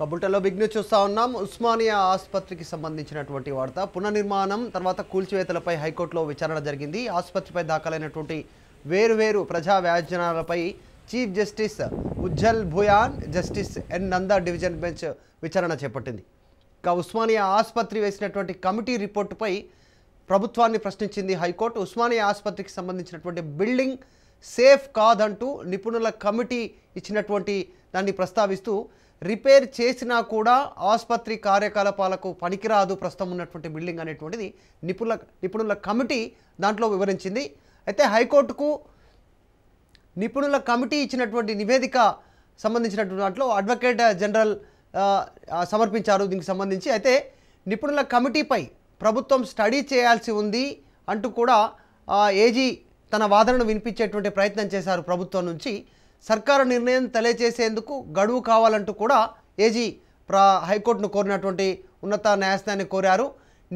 కబుల్టలో news చూస్తా ఉన్నాం ఉస్మానియా ఆసుపత్రికి సంబంధించినటువంటి వార్త పునర్నిర్మాణం తర్వాత కూల్చివేతలపై హైకోర్టులో విచారణ జరిగింది ఆసుపత్రిపై దాఖలైనటువంటి వేరువేరు ప్రజా వ్యాజనాలపై chief justice Ujjal Bhuyan justice N Nanda division bench విచారణ చేపట్టింది ఇక ఉస్మానియా ఆసుపత్రి వేసినటువంటి కమిటీ రిపోర్టుపై ప్రభుత్వాన్ని ప్రశ్నించింది హైకోర్టు ఉస్మానియా ఆసుపత్రికి సంబంధించినటువంటి బిల్డింగ్ సేఫ్ కాదంటూ నిపుణుల కమిటీ ఇచ్చినటువంటి దాన్ని ప్రస్తావిస్తూ రిపేర్ చేసినా కూడా ఆసుపత్రి కార్యకలాపాలకు పనికిరాదు ప్రస్తుతం ఉన్నటువంటి బిల్డింగ్ అనేటువంటిది నిపుణుల నిపుణుల కమిటీ దాంట్లో వివరించింది అయితే హైకోర్టుకు నిపుణుల కమిటీ ఇచ్చినటువంటి నివేదిక సంబంధించినటువంటి దాంట్లో అడ్వకేట్ జనరల్ సమర్పించారు దీనికి సంబంధించి అయితే నిపుణుల కమిటీపై ప్రభుత్వం స్టడీ చేయాల్సి ఉంది అంటూ కూడా ఏజీ తన వాదనను వినిపించేటువంటి ప్రయత్నం చేశారు ప్రభుత్వం నుంచి సర్కారు నిర్ణయం తెలియచేసేందుకు గడువు కావాలంటూ కూడా ఏజీ ప్రా హైకోర్టును కోరినటువంటి ఉన్నత న్యాయస్థానాన్ని కోరారు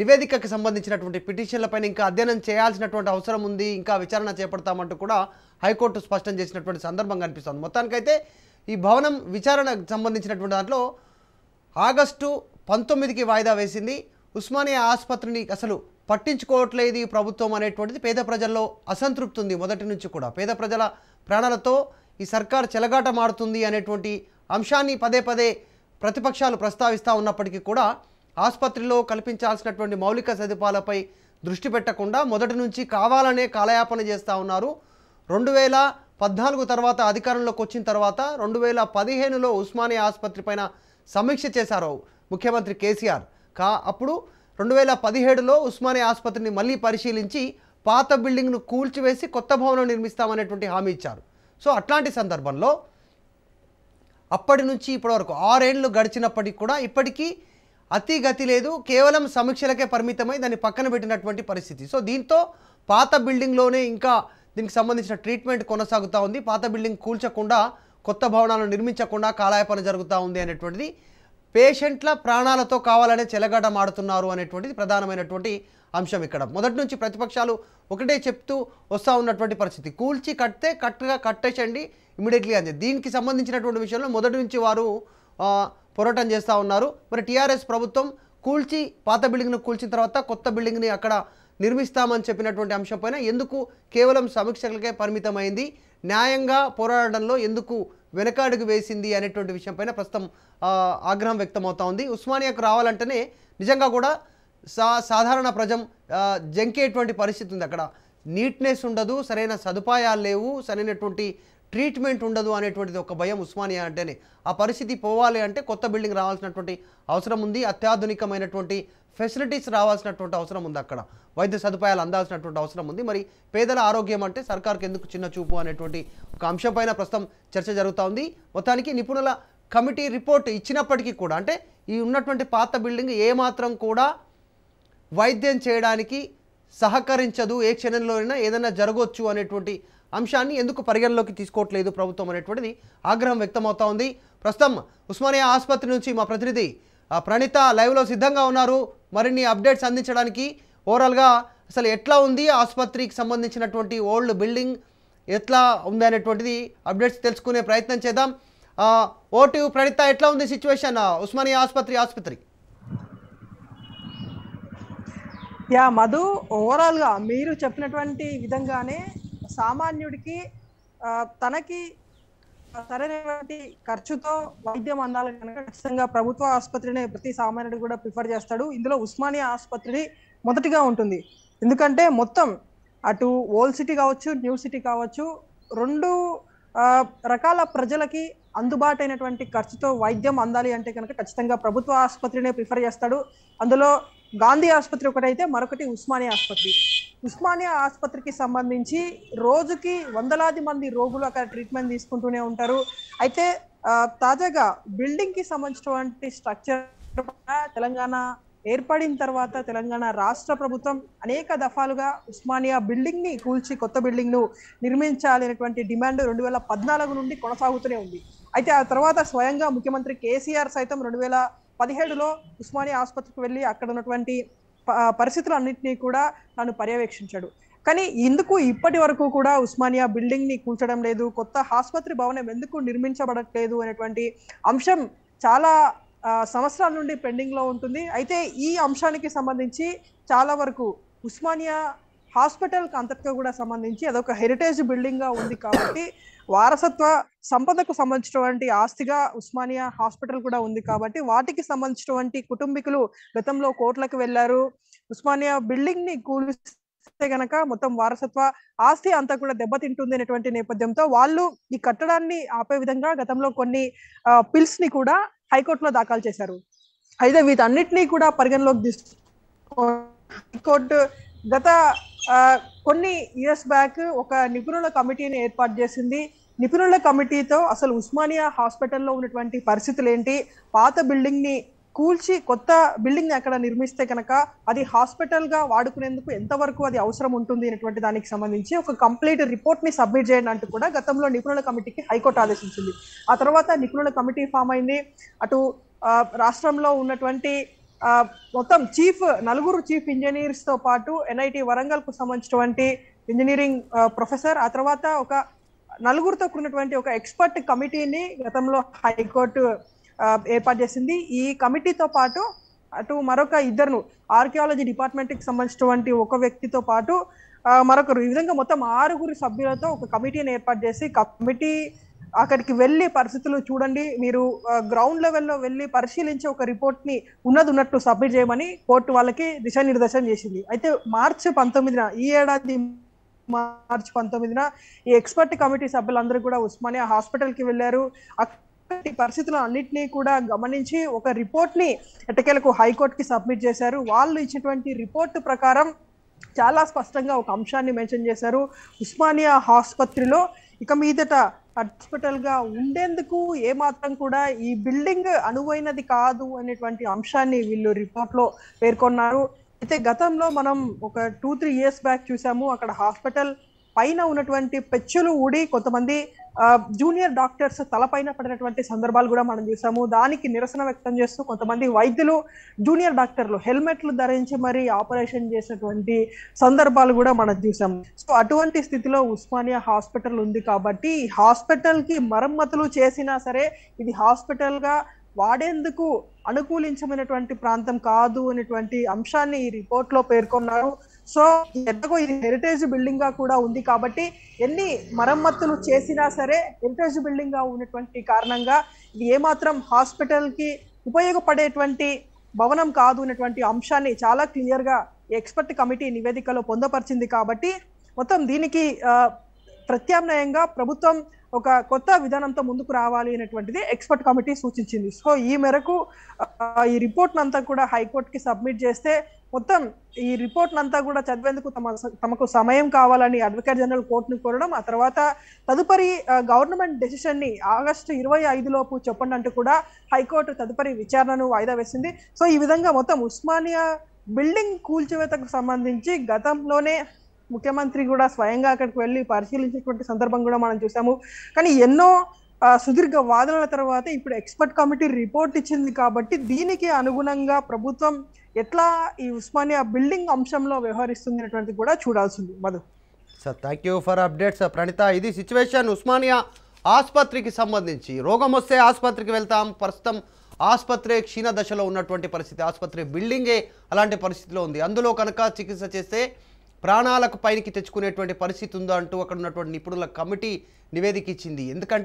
నివేదికకి సంబంధించినటువంటి పిటిషన్లపైన ఇంకా అధ్యయనం చేయాల్సినటువంటి అవసరం ఉంది ఇంకా విచారణ చేపడతామంటూ కూడా హైకోర్టు స్పష్టం చేసినటువంటి సందర్భం కనిపిస్తుంది మొత్తానికైతే ఈ భవనం విచారణకు సంబంధించినటువంటి దాంట్లో ఆగస్టు పంతొమ్మిదికి వాయిదా వేసింది ఉస్మానియా ఆసుపత్రిని అసలు పట్టించుకోవట్లేదు ఈ ప్రభుత్వం అనేటువంటిది పేద ప్రజల్లో అసంతృప్తి ఉంది మొదటి నుంచి కూడా పేద ప్రజల ప్రాణాలతో ఈ సర్కార్ చెలగాట మారుతుంది అనేటువంటి అంశాన్ని పదే పదే ప్రతిపక్షాలు ప్రస్తావిస్తూ ఉన్నప్పటికీ కూడా ఆసుపత్రిలో కల్పించాల్సినటువంటి మౌలిక సదుపాయాలపై దృష్టి పెట్టకుండా మొదటి నుంచి కావాలనే కాలయాపన చేస్తూ ఉన్నారు రెండు వేల పద్నాలుగు తర్వాత అధికారంలోకి వచ్చిన తర్వాత రెండు వేల పదిహేనులో ఉస్మానియా ఆసుపత్రి పైన సమీక్ష చేశారు ముఖ్యమంత్రి కేసీఆర్ కా అప్పుడు రెండు వేల పదిహేడులో ఉస్మానియా ఆసుపత్రిని మళ్ళీ పరిశీలించి పాత బిల్డింగ్ను కూల్చివేసి కొత్త భవనం నిర్మిస్తామనేటువంటి హామీ ఇచ్చారు సో అట్లాంటి సందర్భంలో అప్పటి నుంచి ఇప్పటి వరకు ఆరేండ్లు గడిచినప్పటికి కూడా ఇప్పటికీ అతి గతి లేదు కేవలం సమీక్షలకే పరిమితమై దాన్ని పక్కన పెట్టినటువంటి పరిస్థితి సో దీంతో పాత బిల్డింగ్లోనే ఇంకా దీనికి సంబంధించిన ట్రీట్మెంట్ కొనసాగుతూ ఉంది పాత బిల్డింగ్ కూల్చకుండా కొత్త భవనాలను నిర్మించకుండా కాలాయపన జరుగుతూ ఉంది అనేటువంటిది పేషెంట్ల ప్రాణాలతో కావాలనే చెలగడం ఆడుతున్నారు అనేటువంటిది ప్రధానమైనటువంటి అంశం ఇక్కడ మొదటి నుంచి ప్రతిపక్షాలు ఒకటే చెప్తూ వస్తూ ఉన్నటువంటి పరిస్థితి కూల్చి కడితే కట్టుగా కట్టేసండి ఇమీడియట్లీ అంది దీనికి సంబంధించినటువంటి విషయంలో మొదటి నుంచి వారు పోరాటం చేస్తూ ఉన్నారు మరి టీఆర్ఎస్ ప్రభుత్వం కూల్చి పాత బిల్డింగ్ను కూల్చిన తర్వాత కొత్త బిల్డింగ్ని అక్కడ నిర్మిస్తామని చెప్పినటువంటి అంశం ఎందుకు కేవలం సమీక్షలకే పరిమితమైంది న్యాయంగా పోరాడడంలో ఎందుకు వెనకాడుగు వేసింది అనేటువంటి విషయంపైన ప్రస్తుతం ఆగ్రహం వ్యక్తమవుతా ఉంది ఉస్మానియాకు రావాలంటేనే నిజంగా కూడా సా సాధారణ ప్రజం జంకేటువంటి పరిస్థితి ఉంది అక్కడ నీట్నెస్ ఉండదు సరైన సదుపాయాలు లేవు సరైనటువంటి ట్రీట్మెంట్ ఉండదు అనేటువంటిది ఒక భయం ఉస్మానియా అంటేనే ఆ పరిస్థితి పోవాలి అంటే కొత్త బిల్డింగ్ రావాల్సినటువంటి అవసరం ఉంది అత్యాధునికమైనటువంటి ఫెసిలిటీస్ రావాల్సినటువంటి అవసరం ఉంది అక్కడ వైద్య సదుపాయాలు అందాల్సినటువంటి అవసరం ఉంది మరి పేదల ఆరోగ్యం అంటే సర్కార్కి ఎందుకు చిన్న చూపు అనేటువంటి ఒక అంశంపైన ప్రస్తుతం చర్చ జరుగుతూ ఉంది మొత్తానికి నిపుణుల కమిటీ రిపోర్ట్ ఇచ్చినప్పటికీ కూడా అంటే ఈ ఉన్నటువంటి పాత బిల్డింగ్ ఏమాత్రం కూడా వైద్యం చేయడానికి సహకరించదు ఏ క్షణంలోనైనా ఏదైనా జరగవచ్చు అనేటువంటి అంశాన్ని ఎందుకు పరిగణలోకి తీసుకోవట్లేదు ప్రభుత్వం అనేటువంటిది ఆగ్రహం వ్యక్తమవుతా ఉంది ప్రస్తుతం ఉస్మానియా ఆసుపత్రి నుంచి మా ప్రతినిధి ప్రణిత లైవ్లో సిద్ధంగా ఉన్నారు మరిన్ని అప్డేట్స్ అందించడానికి ఓవరాల్గా అసలు ఎట్లా ఉంది ఆసుపత్రికి సంబంధించినటువంటి ఓల్డ్ బిల్డింగ్ ఎట్లా ఉంది అనేటువంటిది అప్డేట్స్ తెలుసుకునే ప్రయత్నం చేద్దాం ఓటు ప్రణిత ఎట్లా ఉంది సిచ్యువేషన్ ఉస్మానియా ఆసుపత్రి ఆసుపత్రి యా మధు ఓవరాల్గా మీరు చెప్పినటువంటి విధంగానే సామాన్యుడికి తనకి సరైనటువంటి ఖర్చుతో వైద్యం అందాలి కనుక ఖచ్చితంగా ప్రభుత్వ ఆసుపత్రినే ప్రతి సామాన్యుడు కూడా ప్రిఫర్ చేస్తాడు ఇందులో ఉస్మానియా ఆసుపత్రిని మొదటిగా ఉంటుంది ఎందుకంటే మొత్తం అటు ఓల్డ్ సిటీ కావచ్చు న్యూ సిటీ కావచ్చు రెండు రకాల ప్రజలకి అందుబాటు అయినటువంటి ఖర్చుతో వైద్యం అందాలి అంటే కనుక ఖచ్చితంగా ప్రభుత్వ ఆసుపత్రినే ప్రిఫర్ చేస్తాడు అందులో గాంధీ ఆసుపత్రి ఒకటైతే మరొకటి ఉస్మానియా ఆసుపత్రి ఉస్మానియా ఆసుపత్రికి సంబంధించి రోజుకి వందలాది మంది రోగులు అక్కడ ట్రీట్మెంట్ తీసుకుంటూనే ఉంటారు అయితే తాజాగా బిల్డింగ్కి సంబంధించినటువంటి స్ట్రక్చర్ తెలంగాణ ఏర్పడిన తర్వాత తెలంగాణ రాష్ట్ర ప్రభుత్వం అనేక దఫాలుగా ఉస్మానియా బిల్డింగ్ ని కూల్చి కొత్త బిల్డింగ్ ను నిర్మించాలనేటువంటి డిమాండ్ రెండు వేల పద్నాలుగు నుండి కొనసాగుతూనే ఉంది అయితే ఆ తర్వాత స్వయంగా ముఖ్యమంత్రి కేసీఆర్ సైతం రెండు వేల పదిహేడులో ఉస్మానియా ఆసుపత్రికి వెళ్ళి అక్కడ ఉన్నటువంటి పరిస్థితులన్నింటినీ కూడా నన్ను పర్యవేక్షించాడు కానీ ఎందుకు ఇప్పటి వరకు కూడా ఉస్మానియా బిల్డింగ్ ని కూల్చడం లేదు కొత్త ఆసుపత్రి భవనం ఎందుకు నిర్మించబడట్లేదు అనేటువంటి అంశం చాలా సంవత్సరాల నుండి పెండింగ్లో ఉంటుంది అయితే ఈ అంశానికి సంబంధించి చాలా వరకు ఉస్మానియా హాస్పిటల్ అంతటితో కూడా సంబంధించి అదొక హెరిటేజ్ బిల్డింగ్ గా ఉంది కాబట్టి వారసత్వ సంపదకు సంబంధించినటువంటి ఆస్తిగా ఉస్మానియా హాస్పిటల్ కూడా ఉంది కాబట్టి వాటికి సంబంధించినటువంటి కుటుంబీకులు గతంలో కోర్టులకు వెళ్ళారు ఉస్మానియా బిల్డింగ్ ని కూలిస్తే గనక మొత్తం వారసత్వ ఆస్తి అంతా కూడా దెబ్బతింటుంది అనేటువంటి నేపథ్యంతో వాళ్ళు ఈ కట్టడాన్ని ఆపే విధంగా గతంలో కొన్ని పిల్స్ ని కూడా హైకోర్టులో దాఖలు చేశారు అయితే వీటన్నిటినీ కూడా పరిగణలోకి తీసుకు హైకోర్టు గత కొన్ని ఇయర్స్ బ్యాక్ ఒక నిపుణుల కమిటీని ఏర్పాటు చేసింది నిపుణుల కమిటీతో అసలు ఉస్మానియా హాస్పిటల్లో ఉన్నటువంటి పరిస్థితులు ఏంటి పాత బిల్డింగ్ని కూల్చి కొత్త బిల్డింగ్ని అక్కడ నిర్మిస్తే కనుక అది హాస్పిటల్గా వాడుకునేందుకు ఎంతవరకు అది అవసరం ఉంటుంది అనేటువంటి దానికి సంబంధించి ఒక కంప్లీట్ రిపోర్ట్ని సబ్మిట్ చేయండి అంటూ కూడా గతంలో నిపుణుల కమిటీకి హైకోర్టు ఆదేశించింది ఆ తర్వాత నిపుణుల కమిటీ ఫామ్ అయింది అటు రాష్ట్రంలో ఉన్నటువంటి మొత్తం చీఫ్ నలుగురు చీఫ్ ఇంజనీర్స్ తో పాటు ఎన్ఐటి వరంగల్ కు సంబంధించినటువంటి ఇంజనీరింగ్ ప్రొఫెసర్ ఆ తర్వాత ఒక నలుగురితో కూడినటువంటి ఒక ఎక్స్పర్ట్ కమిటీని గతంలో హైకోర్టు ఏర్పాటు చేసింది ఈ కమిటీతో పాటు అటు మరొక ఇద్దరు ఆర్కియాలజీ డిపార్ట్మెంట్కి సంబంధించినటువంటి ఒక వ్యక్తితో పాటు మరొకరు ఈ విధంగా మొత్తం ఆరుగురు సభ్యులతో ఒక కమిటీని ఏర్పాటు చేసి కమిటీ అక్కడికి వెళ్ళి పరిస్థితులు చూడండి మీరు గ్రౌండ్ లెవెల్లో వెళ్ళి పరిశీలించి ఒక రిపోర్ట్ని ఉన్నది ఉన్నట్టు సబ్మిట్ చేయమని కోర్టు వాళ్ళకి దిశానిర్దేశం చేసింది అయితే మార్చి పంతొమ్మిదిన ఈ ఏడాది మార్చి పంతొమ్మిదిన ఈ ఎక్స్పర్ట్ కమిటీ సభ్యులందరూ కూడా ఉస్మానియా హాస్పిటల్కి వెళ్ళారు అక్కడి పరిస్థితులు అన్నింటినీ కూడా గమనించి ఒక రిపోర్ట్ని ఎట్టకేలకు హైకోర్టుకి సబ్మిట్ చేశారు వాళ్ళు ఇచ్చినటువంటి రిపోర్ట్ ప్రకారం చాలా స్పష్టంగా ఒక అంశాన్ని మెన్షన్ చేశారు ఉస్మానియా ఆసుపత్రిలో ఇక మీదట హాస్పిటల్ గా ఉండేందుకు ఏమాత్రం కూడా ఈ బిల్డింగ్ అనువైనది కాదు అనేటువంటి అంశాన్ని వీళ్ళు రిపోర్ట్ లో పేర్కొన్నారు అయితే గతంలో మనం ఒక టూ త్రీ ఇయర్స్ బ్యాక్ చూసాము అక్కడ హాస్పిటల్ పైన ఉన్నటువంటి పెచ్చులు ఊడి కొంతమంది జూనియర్ డాక్టర్స్ తలపైన పడినటువంటి సందర్భాలు కూడా మనం చూసాము దానికి నిరసన వ్యక్తం చేస్తూ కొంతమంది వైద్యులు జూనియర్ డాక్టర్లు హెల్మెట్లు ధరించి మరి ఆపరేషన్ చేసినటువంటి సందర్భాలు కూడా మనం చూసాం సో అటువంటి స్థితిలో ఉస్మానియా హాస్పిటల్ ఉంది కాబట్టి హాస్పిటల్కి మరమ్మతులు చేసినా సరే ఇది హాస్పిటల్గా వాడేందుకు అనుకూలించమైనటువంటి ప్రాంతం కాదు అనేటువంటి అంశాన్ని ఈ రిపోర్ట్లో పేర్కొన్నారు సో ఎలాగో ఇది హెరిటేజ్ బిల్డింగ్ గా కూడా ఉంది కాబట్టి ఎన్ని మరమ్మతులు చేసినా సరే హెరిటేజ్ బిల్డింగ్ గా ఉన్నటువంటి కారణంగా ఇది ఏమాత్రం హాస్పిటల్ కి ఉపయోగపడేటువంటి భవనం కాదు అనేటువంటి అంశాన్ని చాలా క్లియర్ గా ఎక్స్పర్ట్ కమిటీ నివేదికలో పొందపరిచింది కాబట్టి మొత్తం దీనికి ప్రత్యామ్నాయంగా ప్రభుత్వం ఒక కొత్త విధానంతో ముందుకు రావాలి అనేటువంటిది ఎక్స్పర్ట్ కమిటీ సూచించింది సో ఈ మేరకు ఈ రిపోర్ట్ అంతా కూడా హైకోర్టుకి సబ్మిట్ చేస్తే మొత్తం ఈ రిపోర్ట్లంతా కూడా చదివేందుకు తమ తమకు సమయం కావాలని అడ్వకేట్ జనరల్ కోర్టును కోరడం ఆ తర్వాత తదుపరి గవర్నమెంట్ డెసిషన్ ని ఆగస్టు ఇరవై లోపు చెప్పండి అంటూ కూడా హైకోర్టు తదుపరి విచారణను వాయిదా వేసింది సో ఈ విధంగా మొత్తం ఉస్మానియా బిల్డింగ్ కూల్చివేతకు సంబంధించి గతంలోనే ముఖ్యమంత్రి కూడా స్వయంగా అక్కడికి వెళ్ళి పరిశీలించినటువంటి సందర్భం కూడా మనం చూసాము కానీ ఎన్నో సుదీర్ఘ వాదనల తర్వాత ఇప్పుడు ఎక్స్పర్ట్ కమిటీ రిపోర్ట్ ఇచ్చింది కాబట్టి దీనికి అనుగుణంగా ప్రభుత్వం ఎట్లా ఈ ఉస్మానియా బిల్డింగ్ అంశంలో వ్యవహరిస్తుంది అనేటువంటిది కూడా చూడాల్సింది Madhu sir thank you for update sir Pranitha ఇది సిచ్యువేషన్ ఉస్మానియా ఆసుపత్రికి సంబంధించి రోగం వస్తే ఆసుపత్రికి వెళ్తాం ప్రస్తుతం ఆసుపత్రి క్షీణ దశలో ఉన్నటువంటి పరిస్థితి ఆసుపత్రి బిల్డింగే అలాంటి పరిస్థితిలో ఉంది అందులో కనుక చికిత్స చేస్తే ప్రాణాలకు పైకి తెచ్చుకునేటువంటి పరిస్థితి ఉందో అంటూ అక్కడ ఉన్నటువంటి నిపుణుల కమిటీ నివేదిక ఇచ్చింది ఎందుకంటే